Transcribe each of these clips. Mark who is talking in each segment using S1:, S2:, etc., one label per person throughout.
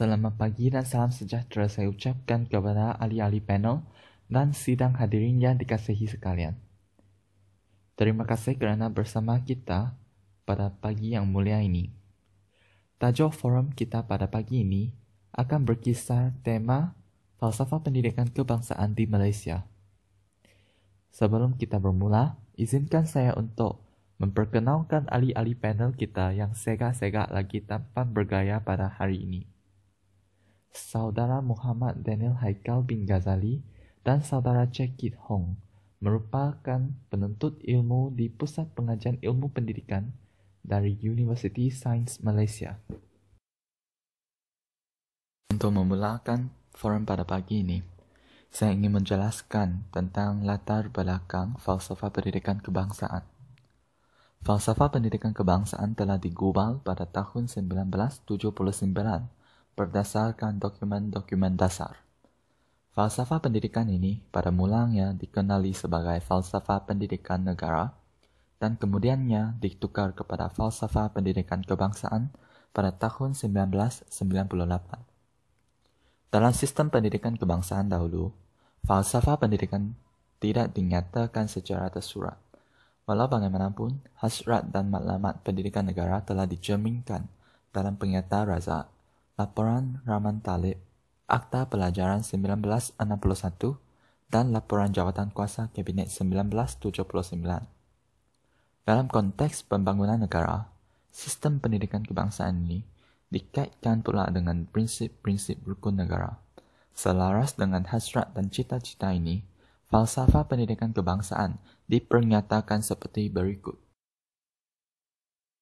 S1: Selamat pagi dan salam sejahtera saya ucapkan kepada ahli-ahli panel dan sidang hadirin yang dikasihi sekalian. Terima kasih kerana bersama kita pada pagi yang mulia ini. Tajuk forum kita pada pagi ini akan berkisar tema falsafah pendidikan kebangsaan di Malaysia. Sebelum kita bermula, izinkan saya untuk memperkenalkan ahli-ahli panel kita yang segak-segak lagi tampan bergaya pada hari ini. saudara Muhammad Daniel Haikal bin Ghazali dan saudara Cek Kit Hong merupakan penuntut ilmu di Pusat Pengajian Ilmu Pendidikan dari University Sains Malaysia. Untuk memulakan forum pada pagi ini, saya ingin menjelaskan tentang latar belakang falsafah pendidikan kebangsaan. Falsafah pendidikan kebangsaan telah digubal pada tahun 1979 berdasarkan dokumen-dokumen dasar. Falsafah pendidikan ini pada mulanya dikenali sebagai falsafah pendidikan negara dan kemudiannya ditukar kepada falsafah pendidikan kebangsaan pada tahun 1998. Dalam sistem pendidikan kebangsaan dahulu, falsafah pendidikan tidak dinyatakan secara tersurat. Walau bagaimanapun, hasrat dan matlamat pendidikan negara telah dicerminkan dalam penyata razak laporan Rahman Talib, Akta Pelajaran 1961 dan Laporan Jawatan Kuasa Kabinet 1979. Dalam konteks pembangunan negara, sistem pendidikan kebangsaan ini dikaitkan pula dengan prinsip-prinsip rukun negara. Selaras dengan hasrat dan cita-cita ini, falsafah pendidikan kebangsaan dipernyatakan seperti berikut. 1.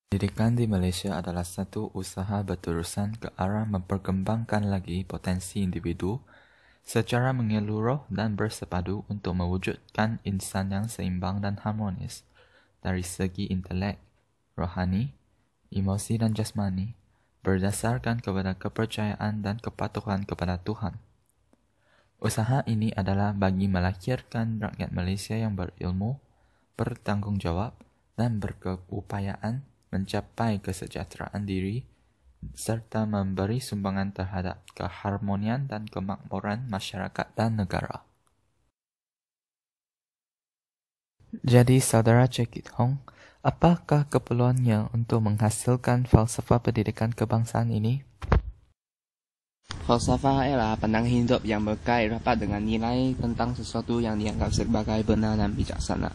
S1: Pendidikan di Malaysia adalah satu usaha berterusan ke arah memperkembangkan lagi potensi individu secara mengeluruh dan bersepadu untuk mewujudkan insan yang seimbang dan harmonis dari segi intelek, rohani, emosi dan jasmani berdasarkan kepada kepercayaan dan kepatuhan kepada Tuhan. Usaha ini adalah bagi melahirkan rakyat Malaysia yang berilmu, bertanggungjawab, dan berkeupayaan mencapai kesejahteraan diri serta memberi sumbangan terhadap keharmonian dan kemakmuran masyarakat dan negara. Jadi, saudara Chek It Hong, apakah keperluannya untuk menghasilkan falsafah pendidikan kebangsaan ini?
S2: Falsafah ialah pandang hidup yang berkait rapat dengan nilai tentang sesuatu yang dianggap sebagai benar dan bijaksana.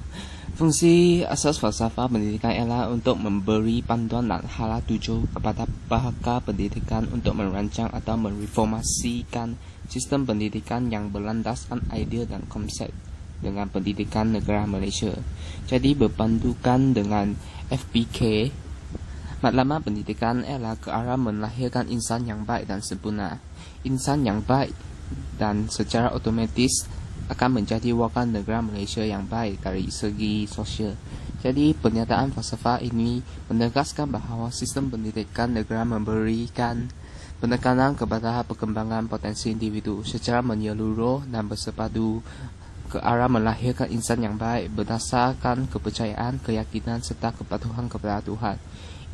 S2: Fungsi asas falsafah pendidikan ialah untuk memberi panduan dan hala tuju kepada pakar pendidikan untuk merancang atau mereformasikan sistem pendidikan yang berlandaskan idea dan konsep dengan pendidikan negara Malaysia. Jadi berpandukan dengan FPK, Matlamat pendidikan ialah ke arah melahirkan insan yang baik dan sempurna. Insan yang baik dan secara otomatis akan menjadi warga negara Malaysia yang baik dari segi sosial. Jadi, pernyataan falsafah ini menegaskan bahawa sistem pendidikan negara memberikan penekanan kepada perkembangan potensi individu secara menyeluruh dan bersepadu ke arah melahirkan insan yang baik berdasarkan kepercayaan, keyakinan serta kepatuhan kepada Tuhan.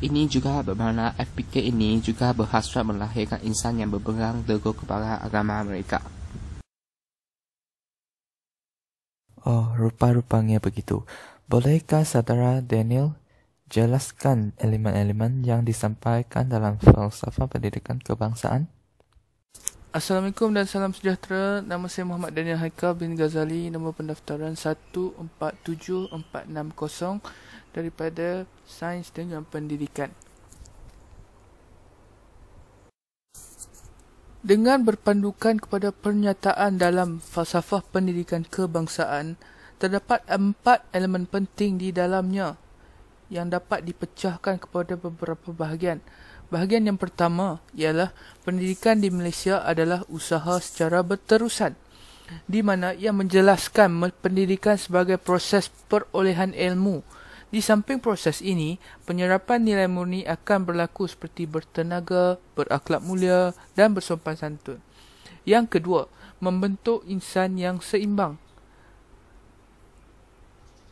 S2: Ini juga bermakna FPK ini juga berhasrat melahirkan insan yang berperang teguh kepada agama mereka.
S1: Oh, rupa-rupanya begitu. Bolehkah saudara Daniel jelaskan elemen-elemen yang disampaikan dalam falsafah pendidikan kebangsaan?
S3: Assalamualaikum dan salam sejahtera. Nama saya Muhammad Daniel Haikal bin Ghazali. Nombor pendaftaran 147460 daripada sains dengan pendidikan. Dengan berpandukan kepada pernyataan dalam falsafah pendidikan kebangsaan, terdapat empat elemen penting di dalamnya yang dapat dipecahkan kepada beberapa bahagian. Bahagian yang pertama ialah pendidikan di Malaysia adalah usaha secara berterusan di mana ia menjelaskan pendidikan sebagai proses perolehan ilmu di samping proses ini, penyerapan nilai murni akan berlaku seperti bertenaga, berakhlak mulia dan bersopan santun. Yang kedua, membentuk insan yang seimbang.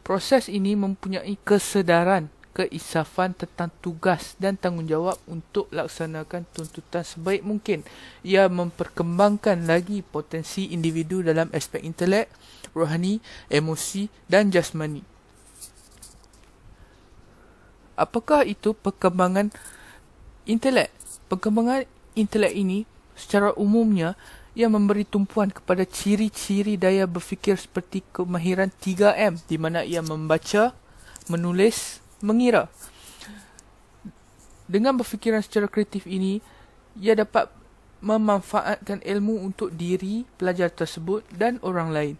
S3: Proses ini mempunyai kesedaran keisafan tentang tugas dan tanggungjawab untuk laksanakan tuntutan sebaik mungkin. Ia memperkembangkan lagi potensi individu dalam aspek intelek, rohani, emosi dan jasmani apakah itu perkembangan intelek? Perkembangan intelek ini secara umumnya ia memberi tumpuan kepada ciri-ciri daya berfikir seperti kemahiran 3M di mana ia membaca, menulis, mengira. Dengan berfikiran secara kreatif ini, ia dapat memanfaatkan ilmu untuk diri pelajar tersebut dan orang lain.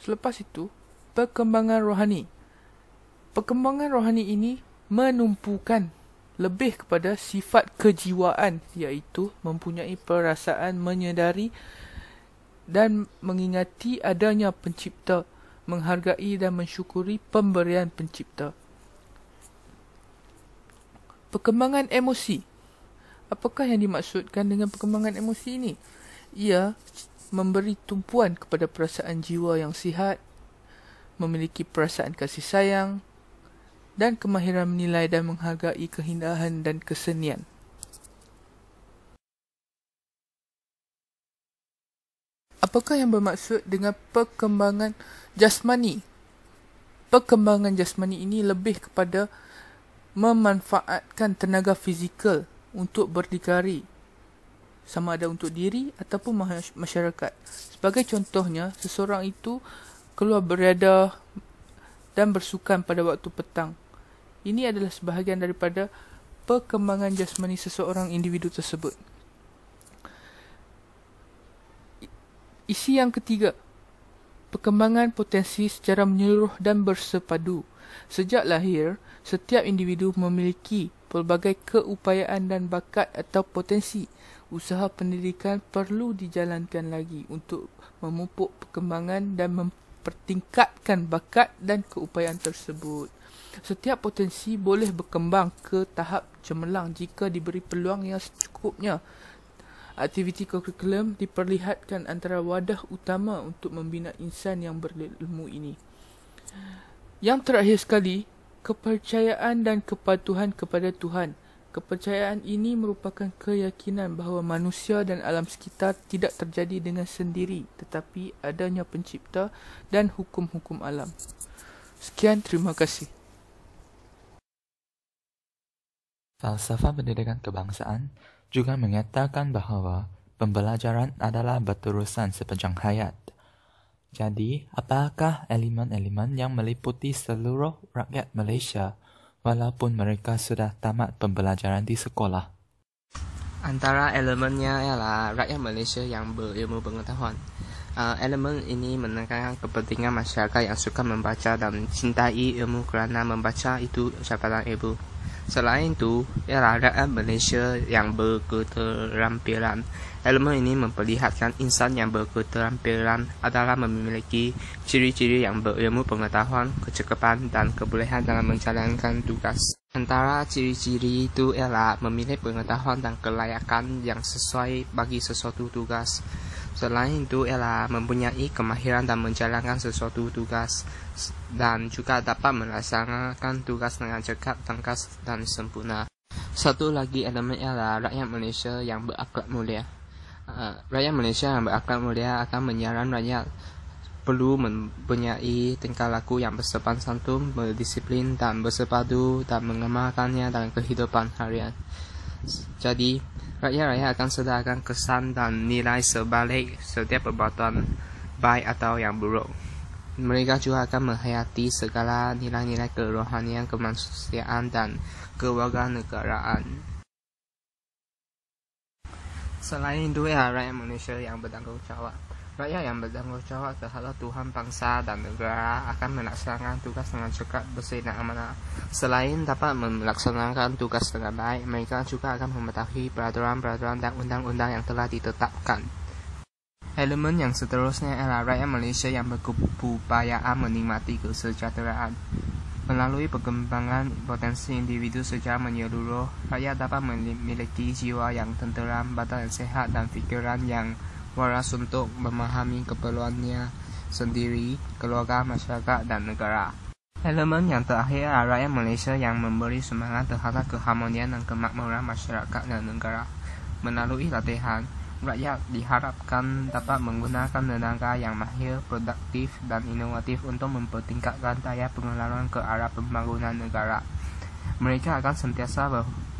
S3: Selepas itu, perkembangan rohani. Perkembangan rohani ini menumpukan lebih kepada sifat kejiwaan iaitu mempunyai perasaan menyedari dan mengingati adanya pencipta, menghargai dan mensyukuri pemberian pencipta. Perkembangan emosi. Apakah yang dimaksudkan dengan perkembangan emosi ini? Ia memberi tumpuan kepada perasaan jiwa yang sihat, memiliki perasaan kasih sayang, dan kemahiran menilai dan menghargai keindahan dan kesenian. Apakah yang bermaksud dengan perkembangan jasmani? Perkembangan jasmani ini lebih kepada memanfaatkan tenaga fizikal untuk berdikari sama ada untuk diri ataupun masyarakat. Sebagai contohnya, seseorang itu keluar berada dan bersukan pada waktu petang. Ini adalah sebahagian daripada perkembangan jasmani seseorang individu tersebut. Isi yang ketiga, perkembangan potensi secara menyeluruh dan bersepadu. Sejak lahir, setiap individu memiliki pelbagai keupayaan dan bakat atau potensi. Usaha pendidikan perlu dijalankan lagi untuk memupuk perkembangan dan mempertingkatkan bakat dan keupayaan tersebut. Setiap potensi boleh berkembang ke tahap cemerlang jika diberi peluang yang secukupnya. Aktiviti kurikulum diperlihatkan antara wadah utama untuk membina insan yang berilmu ini. Yang terakhir sekali, kepercayaan dan kepatuhan kepada Tuhan. Kepercayaan ini merupakan keyakinan bahawa manusia dan alam sekitar tidak terjadi dengan sendiri tetapi adanya pencipta dan hukum-hukum alam. Sekian, terima kasih.
S1: Falsafah pendidikan kebangsaan juga menyatakan bahawa pembelajaran adalah berterusan sepanjang hayat. Jadi, apakah elemen-elemen yang meliputi seluruh rakyat Malaysia walaupun mereka sudah tamat pembelajaran di sekolah?
S2: Antara elemennya ialah rakyat Malaysia yang berilmu pengetahuan. Uh, elemen ini menekankan kepentingan masyarakat yang suka membaca dan cintai ilmu kerana membaca itu ucapan ibu. Selain itu, era Malaysia yang berketerampilan. Elemen ini memperlihatkan insan yang berketerampilan adalah memiliki ciri-ciri yang berilmu pengetahuan, kecekapan, dan kebolehan dalam menjalankan tugas. Antara ciri-ciri itu ialah memiliki pengetahuan dan kelayakan yang sesuai bagi sesuatu tugas. Selain itu, ia mempunyai kemahiran dan menjalankan sesuatu tugas dan juga dapat melaksanakan tugas dengan cekat, tangkas, dan sempurna. Satu lagi elemen ialah rakyat Malaysia yang berakhlak mulia. Uh, rakyat Malaysia yang berakhlak mulia akan menyarankan rakyat perlu mempunyai tingkah laku yang bersopan santun, berdisiplin dan bersepadu dan mengamalkannya dalam kehidupan harian. Jadi, Right raya akan sudah akan kesan dan nilai sebalik setiap perbuatan baik atau yang buruk. Mereka juga akan menghayati segala nilai-nilai kerohanian, kemanusiaan, dan kewarganegaraan. Selain dua hal yang manusia yang bertanggungjawab. Rakyat yang bertanggung jawab terhadap Tuhan bangsa dan negara akan melaksanakan tugas dengan cekat, bersih dan amanah. Selain dapat melaksanakan tugas dengan baik, mereka juga akan mematuhi peraturan-peraturan dan undang-undang yang telah ditetapkan. Elemen yang seterusnya adalah rakyat Malaysia yang berkebubayaan menikmati kesejahteraan. Melalui perkembangan potensi individu secara menyeluruh, rakyat dapat memiliki jiwa yang tenteram, badan yang sehat, dan fikiran yang waras untuk memahami keperluannya sendiri, keluarga, masyarakat, dan negara. Elemen yang terakhir adalah rakyat Malaysia yang memberi semangat terhadap keharmonian dan kemakmuran masyarakat dan negara. Melalui latihan, rakyat diharapkan dapat menggunakan tenaga yang mahir, produktif, dan inovatif untuk mempertingkatkan daya pengelolaan ke arah pembangunan negara. Mereka akan sentiasa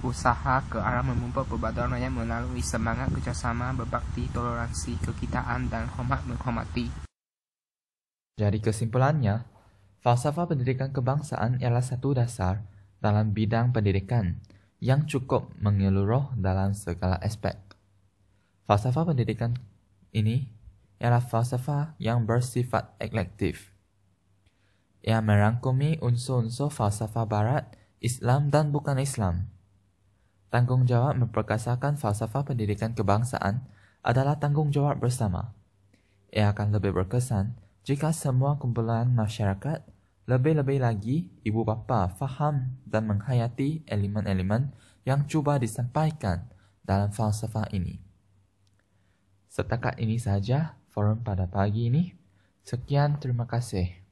S2: usaha ke arah memupuk perbadanannya melalui semangat kerjasama, berbakti, toleransi, kekitaan, dan hormat menghormati.
S1: Jadi kesimpulannya, falsafah pendidikan kebangsaan ialah satu dasar dalam bidang pendidikan yang cukup mengeluruh dalam segala aspek. Falsafah pendidikan ini ialah falsafah yang bersifat eklektif. Ia merangkumi unsur-unsur falsafah barat, Islam dan bukan Islam tanggungjawab memperkasakan falsafah pendidikan kebangsaan adalah tanggungjawab bersama. Ia akan lebih berkesan jika semua kumpulan masyarakat, lebih-lebih lagi ibu bapa faham dan menghayati elemen-elemen yang cuba disampaikan dalam falsafah ini. Setakat ini saja forum pada pagi ini. Sekian, terima kasih.